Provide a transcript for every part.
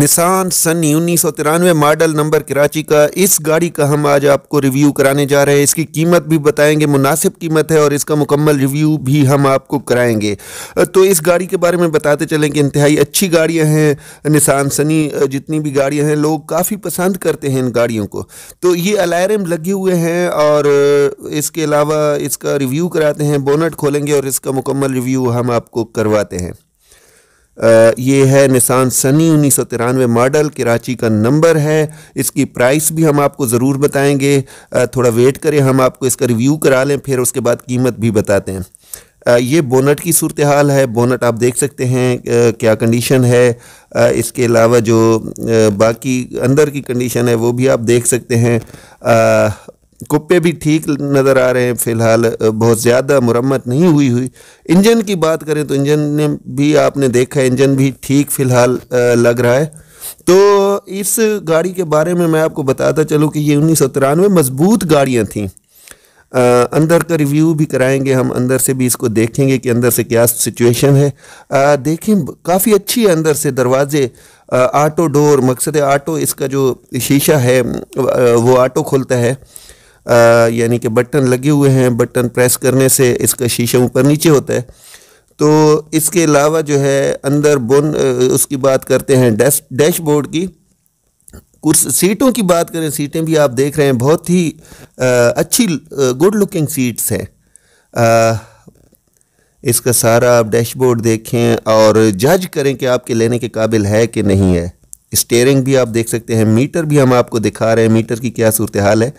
निशान सन उन्नीस सौ तिरानवे मॉडल नंबर कराची का इस गाड़ी का हम आज आपको रिव्यू कराने जा रहे हैं इसकी कीमत भी बताएंगे मुनासिब कीमत है और इसका मुकम्मल रिव्यू भी हम आपको कराएंगे तो इस गाड़ी के बारे में बताते चलें कि इंतहाई अच्छी गाड़ियां हैं निशान सनी जितनी भी गाड़ियां हैं लोग काफ़ी पसंद करते हैं इन गाड़ियों को तो ये अलार्म लगे हुए हैं और इसके अलावा इसका रिव्यू कराते हैं बोनट खोलेंगे और इसका मुकम्मल रिव्यू हम आपको करवाते हैं ये है निसान सनी उन्नीस सौ तिरानवे मॉडल कराची का नंबर है इसकी प्राइस भी हम आपको ज़रूर बताएंगे थोड़ा वेट करें हम आपको इसका रिव्यू करा लें फिर उसके बाद कीमत भी बताते हैं ये बोनट की सूरत हाल है बोनट आप देख सकते हैं क्या कंडीशन है इसके अलावा जो बाकी अंदर की कंडीशन है वो भी आप देख सकते हैं कुप्पे भी ठीक नज़र आ रहे हैं फ़िलहाल बहुत ज़्यादा मुरम्मत नहीं हुई हुई इंजन की बात करें तो इंजन ने भी आपने देखा इंजन भी ठीक फ़िलहाल लग रहा है तो इस गाड़ी के बारे में मैं आपको बताता चलूँ कि ये उन्नीस सौ तिरानवे मज़बूत गाड़ियाँ थीं अंदर का रिव्यू भी कराएंगे हम अंदर से भी इसको देखेंगे कि अंदर से क्या सिचुएशन है देखें काफ़ी अच्छी है अंदर से दरवाजे ऑटो डोर मकसद ऑटो इसका जो शीशा है वो ऑटो खुलता है यानी कि बटन लगे हुए हैं बटन प्रेस करने से इसका शीशा ऊपर नीचे होता है तो इसके अलावा जो है अंदर बुन उसकी बात करते हैं डैश डैशबोर्ड की कुछ सीटों की बात करें सीटें भी आप देख रहे हैं बहुत ही आ, अच्छी गुड लुकिंग सीट्स हैं इसका सारा आप डैशबोर्ड देखें और जज करें कि आपके लेने के काबिल है कि नहीं है स्टेयरिंग भी आप देख सकते हैं मीटर भी हम आपको दिखा रहे हैं मीटर की क्या सूरत हाल है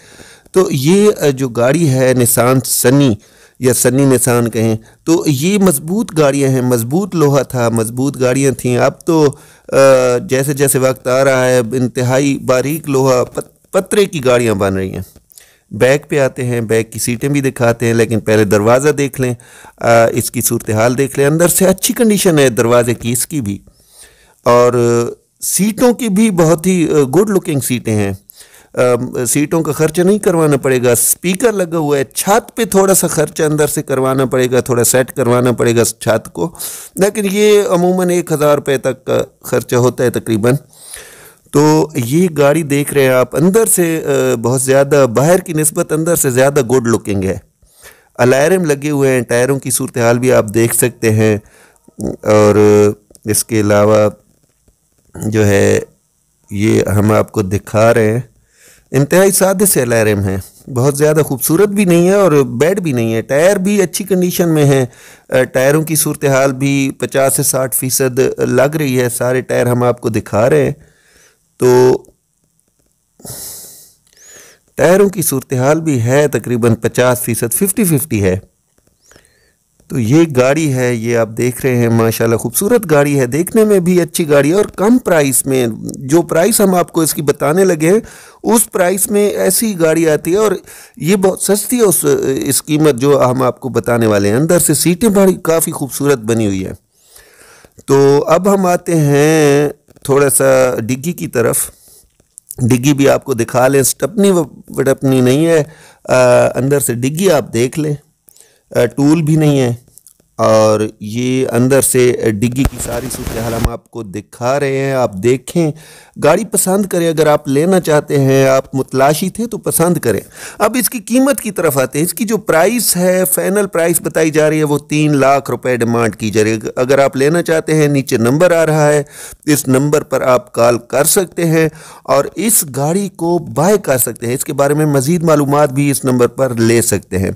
तो ये जो गाड़ी है निशान सनी या सन्नी निशान कहें तो ये मजबूत गाड़ियां हैं मजबूत लोहा था मजबूत गाड़ियां थीं अब तो जैसे जैसे वक्त आ रहा है इंतहाई बारीक लोहा पत्रे की गाड़ियां बन रही हैं बैग पे आते हैं बैग की सीटें भी दिखाते हैं लेकिन पहले दरवाज़ा देख लें इसकी सूरत हाल देख लें अंदर से अच्छी कंडीशन है दरवाजे की इसकी भी और सीटों की भी बहुत ही गुड लुकिंग सीटें हैं सीटों का खर्चा नहीं करवाना पड़ेगा स्पीकर लगा हुआ है छत पे थोड़ा सा खर्चा अंदर से करवाना पड़ेगा थोड़ा सेट करवाना पड़ेगा छत को लेकिन ये अमूमन एक हज़ार रुपये तक का खर्चा होता है तकरीबन तो ये गाड़ी देख रहे हैं आप अंदर से बहुत ज़्यादा बाहर की नस्बत अंदर से ज़्यादा गुड लुकिंग है अलार्म लगे हुए हैं टायरों की सूरत हाल भी आप देख सकते हैं और इसके अलावा जो है ये हम आपको दिखा रहे हैं इंतहाई सादे से अलैरम है बहुत ज़्यादा खूबसूरत भी नहीं है और बैड भी नहीं है टायर भी अच्छी कंडीशन में है टायरों की सूरत हाल भी पचास से साठ फ़ीसद लग रही है सारे टायर हम आपको दिखा रहे हैं तो टायरों की सूरत हाल भी है तकरीबन पचास फ़ीसद फिफ्टी फिफ्टी है तो ये गाड़ी है ये आप देख रहे हैं माशाल्लाह खूबसूरत गाड़ी है देखने में भी अच्छी गाड़ी है और कम प्राइस में जो प्राइस हम आपको इसकी बताने लगे हैं उस प्राइस में ऐसी गाड़ी आती है और ये बहुत सस्ती है उस इस कीमत जो हम आपको बताने वाले हैं अंदर से सीटें बड़ी काफ़ी खूबसूरत बनी हुई है तो अब हम आते हैं थोड़ा सा डिग्गी की तरफ डिग्गी भी आपको दिखा लें स्टपनी वटपनी नहीं है आ, अंदर से डिग्गी आप देख लें टूल भी नहीं है और ये अंदर से डिग्गी की सारी सूरत हाल हम आपको दिखा रहे हैं आप देखें गाड़ी पसंद करें अगर आप लेना चाहते हैं आप मुतलाशी थे तो पसंद करें अब इसकी कीमत की तरफ आते हैं इसकी जो प्राइस है फाइनल प्राइस बताई जा रही है वो तीन लाख रुपए डिमांड की जा रही है अगर आप लेना चाहते हैं नीचे नंबर आ रहा है इस नंबर पर आप कॉल कर सकते हैं और इस गाड़ी को बाय कर सकते हैं इसके बारे में मज़ीद मालूम भी इस नंबर पर ले सकते हैं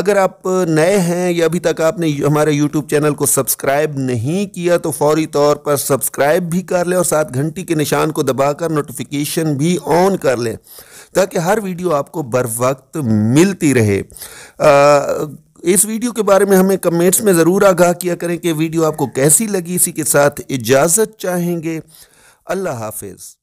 अगर आप नए हैं या अभी तक आपने हमारे यूट्यूब चैनल को सब्सक्राइब नहीं किया तो फौरी तौर पर सब्सक्राइब भी कर लें और साथ घंटी के निशान को दबाकर नोटिफिकेशन भी ऑन कर लें ताकि हर वीडियो आपको बर वक्त मिलती रहे आ, इस वीडियो के बारे में हमें कमेंट्स में ज़रूर आगाह किया करें कि वीडियो आपको कैसी लगी इसी के साथ इजाज़त चाहेंगे अल्लाह हाफिज़